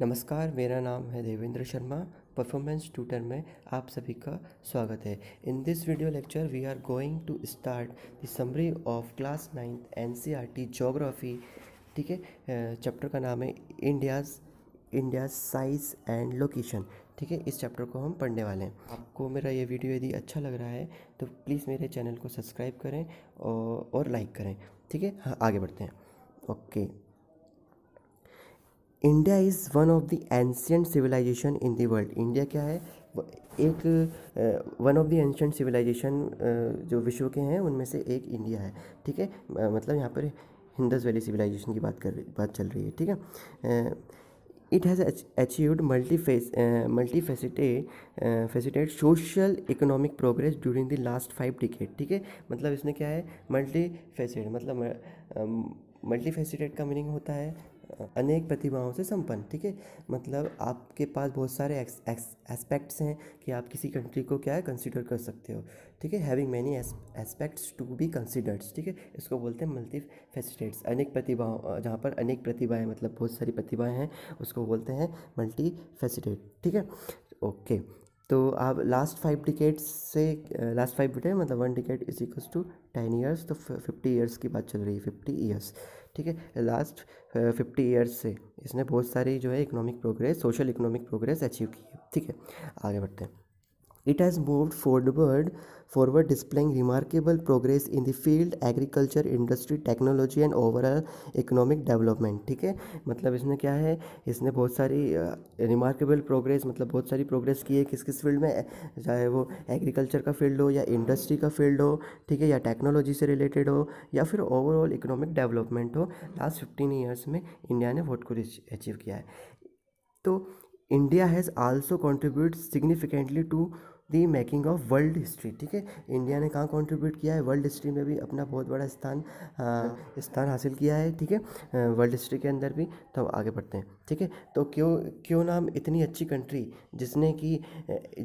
नमस्कार मेरा नाम है देवेंद्र शर्मा परफॉर्मेंस ट्यूटर में आप सभी का स्वागत है in this video lecture we are going to start the summary of class ninth N C R T geography ठीक है चैप्टर का नाम है India's India size and location ठीक है इस चैप्टर को हम पढ़ने वाले हैं आपको मेरा ये वीडियो यदि अच्छा लग रहा है तो प्लीज़ मेरे चैनल को सब्सक्राइब करें और, और लाइक करें ठीक है हाँ आगे बढ़ते हैं okay India is one of the ancient civilization in the world India क्या है एक one of the ancient civilization जो विश्व के हैं उनमें से एक इंडिया है ठीक है मतलब यहाँ पर हिंदस वैली सिविलाइजेशन की बात कर रही बात चल रही है ठीक है it has achieved multi multi faceted faceted social economic progress during the last five decade ठीक है मतलब इसमें क्या है मल्टी फेसिटेड मतलब मल्टी फेसिटेड का मीनिंग होता है अनेक प्रतिभाओं से संपन्न ठीक है मतलब आपके पास बहुत सारे एस्पेक्ट्स हैं कि आप किसी कंट्री को क्या है कंसिडर कर सकते हो ठीक है having many aspects to be considered ठीक है इसको बोलते हैं मल्टी फेसिटेट्स अनेक प्रतिभाओं जहाँ पर अनेक प्रतिभाएं मतलब बहुत सारी प्रतिभाएं हैं उसको बोलते हैं मल्टी फेसिटेट ठीक है ओके तो आप लास्ट फाइव डिकेट्स से लास्ट फाइव डिकेट मतलब one decade is equals to ten years तो फिफ्टी ईयर्स की बात चल रही है फिफ्टी ईयर्स ठीक है लास्ट फिफ्टी ईयर्स से इसने बहुत सारी जो है economic progress social economic progress achieve की है ठीक है आगे बढ़ते हैं It has moved forward, forward displaying remarkable progress in the field agriculture industry technology and overall economic development ठीक है मतलब इसमें क्या है इसने बहुत सारी रिमार्केबल uh, प्रोग्रेस मतलब बहुत सारी प्रोग्रेस की है किस किस फील्ड में चाहे वो एग्रीकल्चर का फील्ड हो या इंडस्ट्री का फील्ड हो ठीक है या टेक्नोलॉजी से रिलेटेड हो या फिर ओवरऑल इकोनॉमिक डेवलपमेंट हो लास्ट फिफ्टीन ईयर्स में इंडिया ने वोट को अचीव किया है तो India has also contribute significantly to the making of world history ठीक है इंडिया ने कहाँ कंट्रीब्यूट किया है वर्ल्ड हिस्ट्री में भी अपना बहुत बड़ा स्थान स्थान हासिल किया है ठीक है वर्ल्ड हिस्ट्री के अंदर भी तो आगे बढ़ते हैं ठीक है तो क्यों क्यों ना हम इतनी अच्छी कंट्री जिसने कि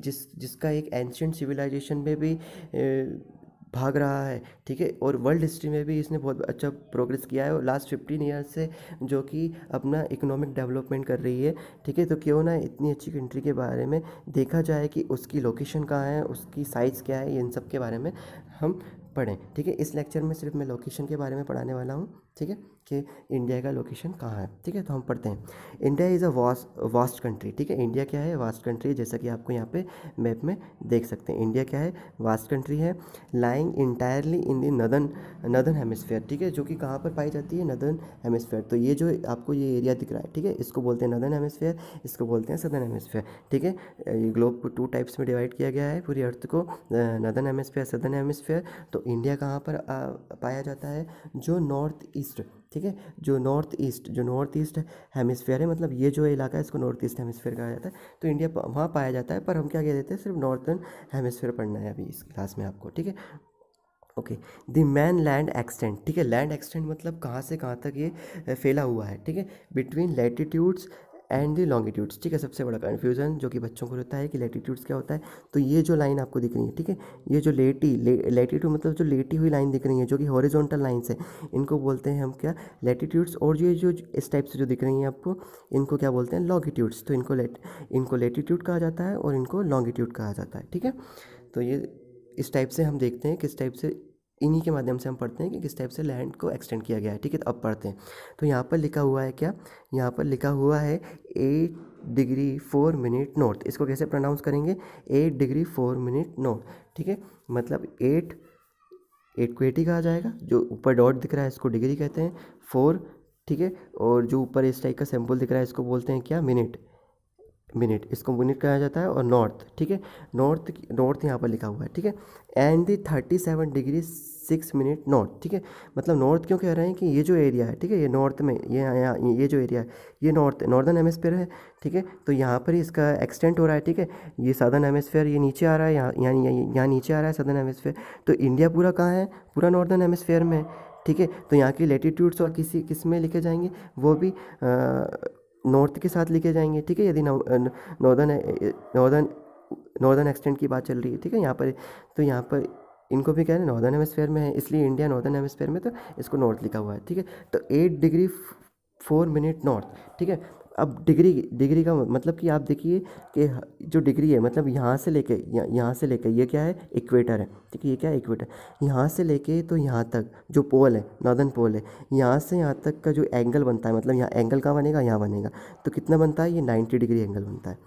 जिस जिसका एक एंशियंट सिविलाइजेशन में भी ए, भाग रहा है ठीक है और वर्ल्ड हिस्ट्री में भी इसने बहुत अच्छा प्रोग्रेस किया है और लास्ट फिफ्टीन ईयर्स से जो कि अपना इकोनॉमिक डेवलपमेंट कर रही है ठीक है तो क्यों ना इतनी अच्छी कंट्री के बारे में देखा जाए कि उसकी लोकेशन कहाँ है उसकी साइज़ क्या है इन सब के बारे में हम पढ़ें ठीक है इस लेक्चर में सिर्फ मैं लोकेशन के बारे में पढ़ाने वाला हूँ ठीक है कि इंडिया का लोकेशन कहाँ है ठीक है तो हम पढ़ते हैं India is a vast vast country ठीक है इंडिया क्या है वास्ट कंट्री जैसा कि आपको यहाँ पे मैप में देख सकते हैं इंडिया क्या है वास्ट कंट्री है lying entirely in the northern northern hemisphere ठीक है जो कि कहाँ पर पाई जाती है नदन हेमिसफेयर तो ये जो आपको ये एरिया दिख रहा है ठीक है इसको बोलते हैं नदन हेमिसफेयर इसको बोलते हैं सदन हेमिसफेयर ठीक है ग्लोब को टू टाइप्स में डिवाइड किया गया है पूरी अर्थ को नदन हेमिसफेयर सदन हेमिसफेयर तो इंडिया कहाँ पर आ, पाया जाता है जो नॉर्थ ईस्ट ठीक है जो नॉर्थ ईस्ट जो नॉर्थ ईस्ट हेमिसफेयर है मतलब ये जो इलाका है इसको नॉर्थ ईस्ट हेमिसफेयर कहा जाता है तो इंडिया वहाँ पाया जाता है पर हम क्या कह देते हैं सिर्फ नॉर्थन हेमिसफेयर पढ़ना है अभी इस क्लास में आपको ठीक है okay the main land extent ठीक है लैंड एक्सटेंट मतलब कहाँ से कहाँ तक ये फैला हुआ है ठीक है between latitudes and the longitudes ठीक है सबसे बड़ा कन्फ्यूज़न जो कि बच्चों को रहता है कि लेटीट्यूड्स क्या होता है तो ये जो लाइन आपको दिख रही है ठीक है ये जो लेटी लेटीट्यूड मतलब जो लेटी हुई लाइन दिख रही है जो कि हॉरिजॉन्टल लाइन्स है इनको बोलते हैं हम क्या लेटीट्यूड्स और ये जो इस टाइप से जो दिख रही हैं आपको इनको क्या बोलते हैं लॉन्गिट्यूड्स तो इनको लेट इनको लेटीट्यूड कहा जाता है और इनको लॉन्गिट्यूड कहा जाता है ठीक है तो ये इस टाइप से हम देखते हैं किस टाइप से इन्हीं के माध्यम से हम पढ़ते हैं कि किस टाइप से लैंड को एक्सटेंड किया गया है ठीक है तो अब पढ़ते हैं तो यहाँ पर लिखा हुआ है क्या यहाँ पर लिखा हुआ है eight degree four minute north इसको कैसे प्रोनाउंस करेंगे eight degree four minute north ठीक है मतलब एट एट को एटी कहा जाएगा जो ऊपर डॉट दिख रहा है इसको डिग्री कहते हैं फोर ठीक है और जो ऊपर इस टाइप का सैम्पल दिख रहा है इसको बोलते हैं क्या मिनट मिनट इसको मिनट कहा जाता है और नॉर्थ ठीक है नॉर्थ नॉर्थ यहाँ पर लिखा हुआ है ठीक है and the thirty seven degree six minute north ठीक है मतलब नॉर्थ क्यों कह रहे हैं कि ये जो एरिया है ठीक है ये नॉर्थ में ये यहाँ ये जो एरिया है ये नॉर्थ नॉर्दर्न एमोस्फेयर है ठीक है तो यहाँ पर ही इसका एक्सटेंट हो रहा है ठीक है ये सदर्न एमोस्फेयर ये नीचे आ रहा है यहाँ यहाँ यहाँ नीचे आ रहा है सदर्न एमोस्फेयर तो इंडिया पूरा कहाँ है पूरा नॉर्दर्न एमोस्फेयर में ठीक है तो यहाँ के लेटीट्यूड्स और किसी किस में लिखे जाएंगे वो भी नॉर्थ के साथ लेके जाएंगे ठीक है यदि नॉर्दर्न नॉर्दर्न नॉर्दर्न एक्सटेंट की बात चल रही है ठीक है यहाँ पर तो यहाँ पर इनको भी कह रहे हैं नॉर्दर्न एमस्फेयर में है इसलिए इंडिया नॉर्दर्न एमस्फेयर में तो इसको नॉर्थ लिखा हुआ है ठीक है तो eight degree four minute north ठीक है अब डिग्री डिग्री का मतलब कि आप देखिए कि जो डिग्री है मतलब यहाँ से लेके यहाँ से लेके ये क्या है इक्वेटर है ठीक है ये क्या है इक्वेटर यहाँ से लेके तो यहाँ तक जो पोल है नॉर्दर्न पोल है यहाँ से यहाँ तक का जो एंगल बनता है मतलब यहाँ एंगल कहाँ बनेगा यहाँ बनेगा तो कितना बनता है ये नाइन्टी डिग्री एंगल बनता है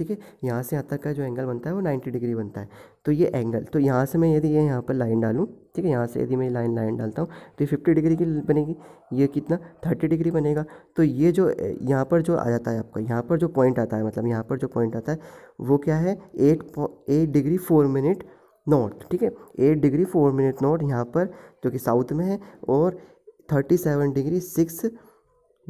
ठीक है यहाँ से यहाँ तक का जो एंगल बनता है वो नाइन्टी डिग्री बनता है तो ये एंगल तो यहाँ से मैं यदि ये यहाँ पर लाइन डालूँ ठीक है यहाँ से यदि मैं लाइन लाइन डालता हूँ तो ये फिफ्टी डिग्री की बनेगी ये कितना थर्टी डिग्री बनेगा तो ये जो यहाँ पर जो आ जाता है आपका यहाँ पर जो पॉइंट आता है मतलब यहाँ पर जो पॉइंट आता है वो क्या है eight eight degree four minute north ठीक है eight degree four minute north यहाँ पर जो कि साउथ में है और thirty seven degree six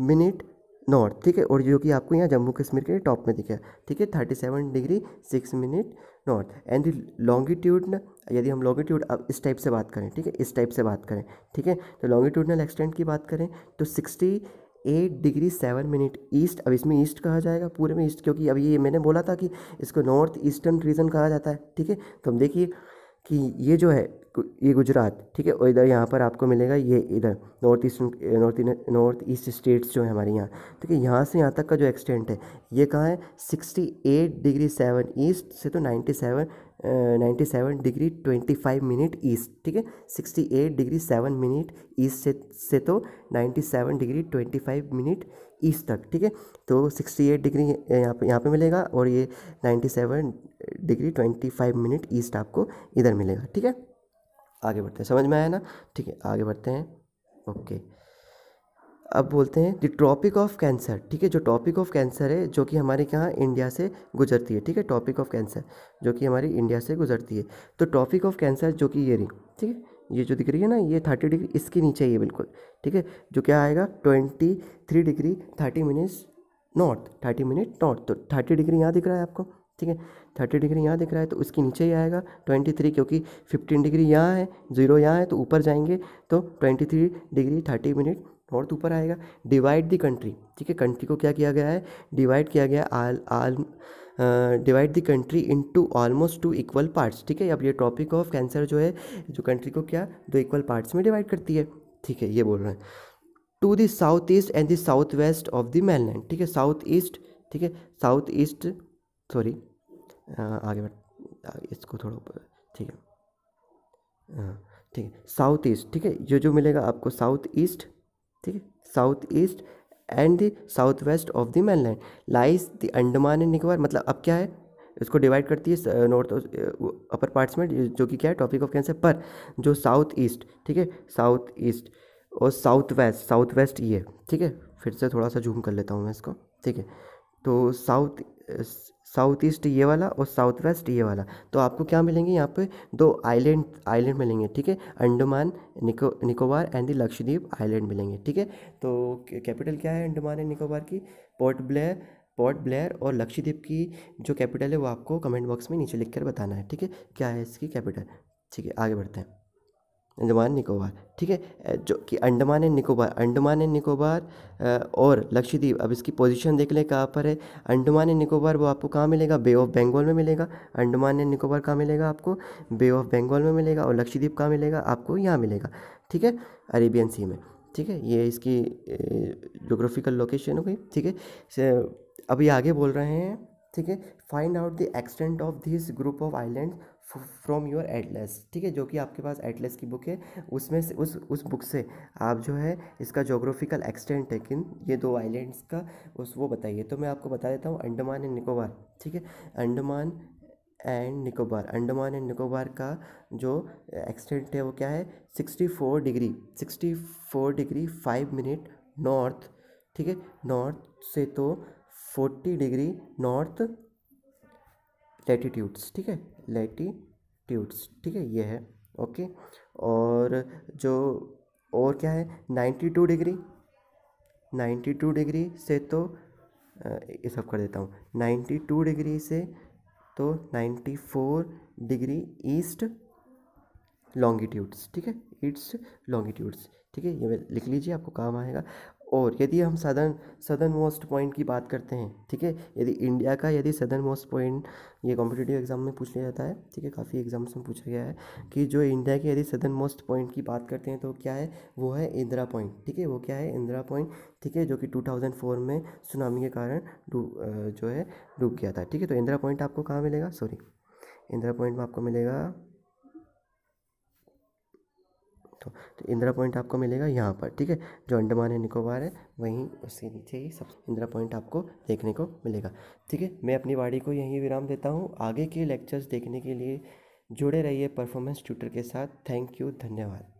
minute north ठीक है और जो कि आपको यहाँ जम्मू कश्मीर के टॉप में दिखा ठीक है thirty seven degree six minute north and longitude यदि हम लॉन्गिट्यूड अब इस टाइप से बात करें ठीक है इस टाइप से बात करें ठीक है तो लॉन्गिट्यूडनल एक्सटेंट की बात करें तो sixty eight degree seven minute east अब इसमें ईस्ट कहा जाएगा पूरे में ईस्ट क्योंकि अब ये मैंने बोला था कि इसको नॉर्थ ईस्टर्न रीजन कहा जाता है ठीक है तो हम देखिए कि ये जो है ये गुजरात ठीक है और इधर यहाँ पर आपको मिलेगा ये इधर north east north north east states जो है हमारे यहाँ ठीक है यहाँ से यहाँ तक का जो एक्सटेंट है ये कहाँ है sixty eight degree seven east से तो ninety seven ninety seven degree twenty five minute east ठीक है sixty eight degree seven minute east से से तो ninety seven degree twenty five minute east तक ठीक है तो सिक्सटी एट डिग्री यहाँ पे यहाँ पे मिलेगा और ये ninety seven degree twenty five minute east आपको इधर मिलेगा ठीक है आगे बढ़ते हैं समझ में आया ना ठीक है आगे बढ़ते हैं ओके अब बोलते हैं द टॉपिक ऑफ कैंसर ठीक है जो टॉपिक ऑफ कैंसर है जो कि हमारे यहाँ इंडिया से गुजरती है ठीक है टॉपिक ऑफ कैंसर जो कि हमारी इंडिया से गुजरती है तो टॉपिक ऑफ कैंसर जो कि ये रही ठीक है ये जो दिख रही है ना ये थर्टी डिग्री इसके नीचे ही है बिल्कुल ठीक है जो क्या आएगा twenty three degree thirty minutes north thirty minute north तो थर्टी डिग्री यहाँ दिख रहा है आपको ठीक है थर्टी डिग्री यहाँ दिख रहा है तो उसके नीचे ही आएगा ट्वेंटी थ्री क्योंकि फिफ्टीन डिग्री यहाँ है जीरो यहाँ है तो ऊपर जाएंगे तो twenty three degree thirty minute north ऊपर आएगा डिवाइड दी कंट्री ठीक है कंट्री को क्या किया गया है डिवाइड किया गया all all divide the country into almost two equal parts ठीक है अब ये टॉपिक ऑफ कैंसर जो है जो कंट्री को क्या दो इक्वल पार्ट्स में डिवाइड करती है ठीक है ये बोल रहे हैं to the south east and the south west of the mainland ठीक है साउथ ईस्ट ठीक है साउथ ईस्ट सॉरी आगे बढ़ इसको थोड़ा ऊपर ठीक है ठीक है साउथ ईस्ट ठीक है जो जो मिलेगा आपको साउथ ईस्ट ठीक है south east and the south west of the mainland lies the Andaman and Nicobar मतलब अब क्या है इसको डिवाइड करती है नॉर्थ अपर पार्ट्स में जो कि क्या है टॉपिक ऑफ कैंसर पर जो साउथ ईस्ट ठीक है साउथ ईस्ट और साउथ वेस्ट साउथ वेस्ट ये ठीक है फिर से थोड़ा सा जूम कर लेता हूँ मैं इसको ठीक है तो साउथ साउथ ईस्ट ये वाला और साउथ वेस्ट ये वाला तो आपको क्या मिलेंगे यहाँ पे दो आइलैंड आइलैंड मिलेंगे ठीक है Andaman Nico Nicobar and the Lakshadweep island मिलेंगे ठीक है तो कैपिटल क्या है अंडमान एंड निकोबार की पोर्ट ब्लेयर पोर्ट ब्लेयर और लक्षद्वीप की जो कैपिटल है वो आपको कमेंट बॉक्स में नीचे लिख कर बताना है ठीक है क्या है इसकी कैपिटल ठीक है आगे बढ़ते हैं अंडमान निकोबार ठीक है जो कि अंडमान एंड निकोबार अंडमान एंड निकोबार और लक्षद्वीप अब इसकी पोजीशन देख लें कहाँ पर है अंडमान एंड निकोबार वो आपको कहाँ मिलेगा बे ऑफ बंगाल में मिलेगा अंडमान एंड निकोबार कहाँ मिलेगा आपको बे ऑफ बंगाल में मिलेगा और लक्षद्वीप कहाँ मिलेगा आपको यहाँ मिलेगा ठीक है अरेबियन सी में ठीक है ये इसकी जोग्राफिकल लोकेशन हो गई ठीक है अब ये आगे बोल रहे हैं ठीक है find out the extent of this group of island from your atlas ठीक है जो कि आपके पास एटलेस की बुक है उसमें से उस उस बुक से आप जो है इसका जोग्राफिकल एक्सटेंट है किन ये दो आइलैंड्स का उस वो बताइए तो मैं आपको बता देता हूँ अंडमान एंड निकोबार ठीक है अंडमान एंड निकोबार अंडमान एंड निकोबार का जो एक्सटेंट है वो क्या है sixty four degree sixty four degree five minute north ठीक है नॉर्थ से तो फोर्टी डिग्री नॉर्थ लेटीट्यूड्स ठीक है लेटीट्यूड्स ठीक है ये है ओके और जो और क्या है ninety two degree ninety two degree से तो ये सब कर देता हूँ नाइन्टी टू डिग्री से तो ninety four degree east longitudes ठीक है ईस्ट लॉन्गिट्यूड्स ठीक है ये लिख लीजिए आपको काम आएगा और यदि हम सदर्न सदर्न मोस्ट पॉइंट की बात करते हैं ठीक है यदि इंडिया का यदि सदर्न मोस्ट पॉइंट ये कॉम्पिटेटिव एग्जाम में पूछ लिया जाता है ठीक है काफ़ी एग्जाम्स में पूछा गया है कि जो इंडिया के यदि सदर्न मोस्ट पॉइंट की बात करते हैं तो क्या है वो है इंदिरा पॉइंट ठीक है वो क्या है इंदिरा पॉइंट ठीक है जो कि 2004 में सुनामी के कारण जो है डूब गया था ठीक है तो इंदिरा पॉइंट आपको कहाँ मिलेगा सॉरी इंदिरा पॉइंट में आपको मिलेगा तो, तो इंदिरा पॉइंट आपको मिलेगा यहाँ पर ठीक है जो अंडमान है निकोबार है वहीं उसके नीचे ही सब इंदिरा पॉइंट आपको देखने को मिलेगा ठीक है मैं अपनी वाड़ी को यहीं विराम देता हूँ आगे के लेक्चर्स देखने के लिए जुड़े रहिए परफॉर्मेंस ट्यूटर के साथ थैंक यू धन्यवाद